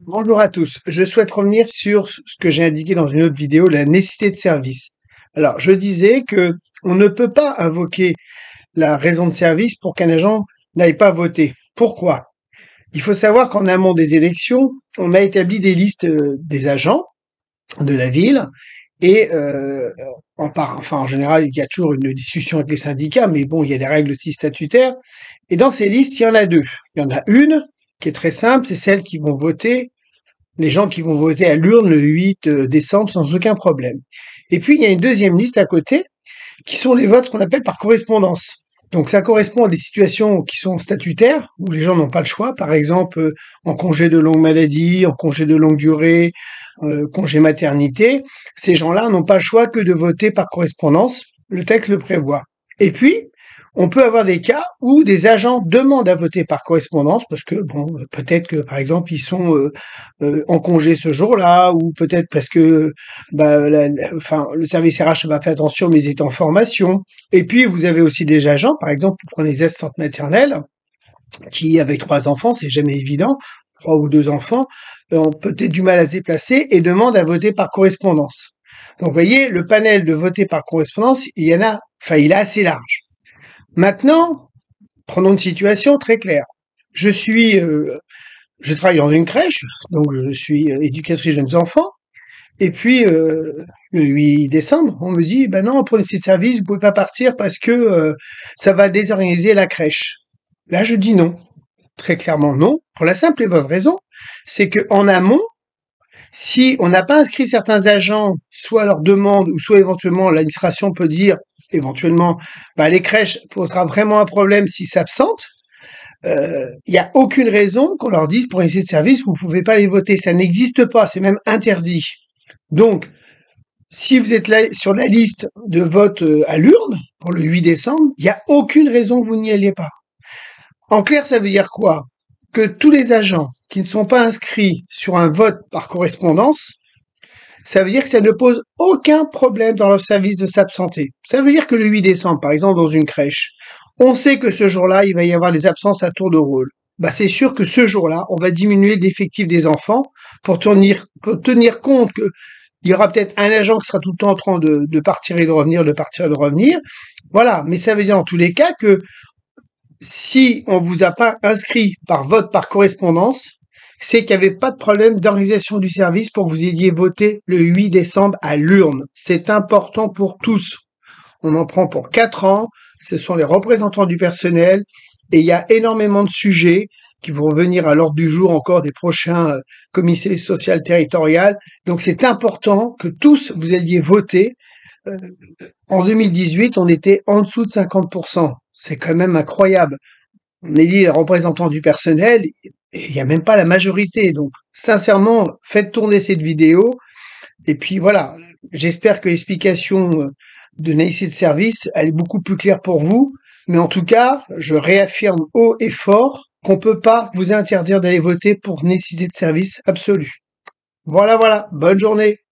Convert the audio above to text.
Bonjour à tous. Je souhaite revenir sur ce que j'ai indiqué dans une autre vidéo, la nécessité de service. Alors, je disais que on ne peut pas invoquer la raison de service pour qu'un agent n'aille pas voter. Pourquoi Il faut savoir qu'en amont des élections, on a établi des listes euh, des agents de la ville et euh, en, enfin, en général, il y a toujours une discussion avec les syndicats, mais bon, il y a des règles aussi statutaires. Et dans ces listes, il y en a deux. Il y en a une qui est très simple, c'est celles qui vont voter, les gens qui vont voter à l'urne le 8 euh, décembre sans aucun problème. Et puis, il y a une deuxième liste à côté, qui sont les votes qu'on appelle par correspondance. Donc ça correspond à des situations qui sont statutaires, où les gens n'ont pas le choix, par exemple euh, en congé de longue maladie, en congé de longue durée, euh, congé maternité. Ces gens-là n'ont pas le choix que de voter par correspondance, le texte le prévoit. Et puis, on peut avoir des cas où des agents demandent à voter par correspondance parce que bon, euh, peut-être que par exemple ils sont euh, euh, en congé ce jour-là ou peut-être parce que bah, le service RH n'a pas fait attention mais ils étaient en formation. Et puis vous avez aussi des agents, par exemple, vous prenez les assistantes maternelles qui avec trois enfants, c'est jamais évident, trois ou deux enfants, ont peut-être du mal à se déplacer et demandent à voter par correspondance. Donc, vous voyez, le panel de voter par correspondance, il y en a, enfin, il est assez large. Maintenant, prenons une situation très claire. Je suis, euh, je travaille dans une crèche, donc je suis euh, éducatrice jeunes enfants. Et puis, euh, le 8 décembre, on me dit, ben non, pour le site service, vous pouvez pas partir parce que ça va désorganiser la crèche. Là, je dis non. Très clairement non, pour la simple et bonne raison, c'est que en amont, si on n'a pas inscrit certains agents, soit leur demande, ou soit éventuellement l'administration peut dire, éventuellement, bah, les crèches posera vraiment un problème s'ils s'absentent, il euh, n'y a aucune raison qu'on leur dise pour essayer de service, vous ne pouvez pas les voter. Ça n'existe pas, c'est même interdit. Donc, si vous êtes là sur la liste de vote euh, à l'urne pour le 8 décembre, il n'y a aucune raison que vous n'y alliez pas. En clair, ça veut dire quoi Que tous les agents qui ne sont pas inscrits sur un vote par correspondance, ça veut dire que ça ne pose aucun problème dans leur service de s'absenter. Ça veut dire que le 8 décembre, par exemple, dans une crèche, on sait que ce jour-là, il va y avoir des absences à tour de rôle. Bah, c'est sûr que ce jour-là, on va diminuer l'effectif des enfants pour tenir, tenir compte qu'il y aura peut-être un agent qui sera tout le temps en train de, partir et de revenir, de partir et de revenir. Voilà. Mais ça veut dire en tous les cas que si on ne vous a pas inscrit par vote par correspondance, c'est qu'il n'y avait pas de problème d'organisation du service pour que vous ayez voté le 8 décembre à l'urne. C'est important pour tous. On en prend pour quatre ans. Ce sont les représentants du personnel. Et il y a énormément de sujets qui vont venir à l'ordre du jour encore des prochains euh, commissaires comités social territorial. Donc c'est important que tous vous alliez voter. Euh, en 2018, on était en dessous de 50%. C'est quand même incroyable on élit les représentants du personnel, il n'y a même pas la majorité. Donc, sincèrement, faites tourner cette vidéo. Et puis voilà, j'espère que l'explication euh, de nécessité de service, elle est beaucoup plus claire pour vous. Mais en tout cas, je réaffirme haut et fort qu'on ne peut pas vous interdire d'aller voter pour nécessité de service absolue. Voilà, voilà, bonne journée.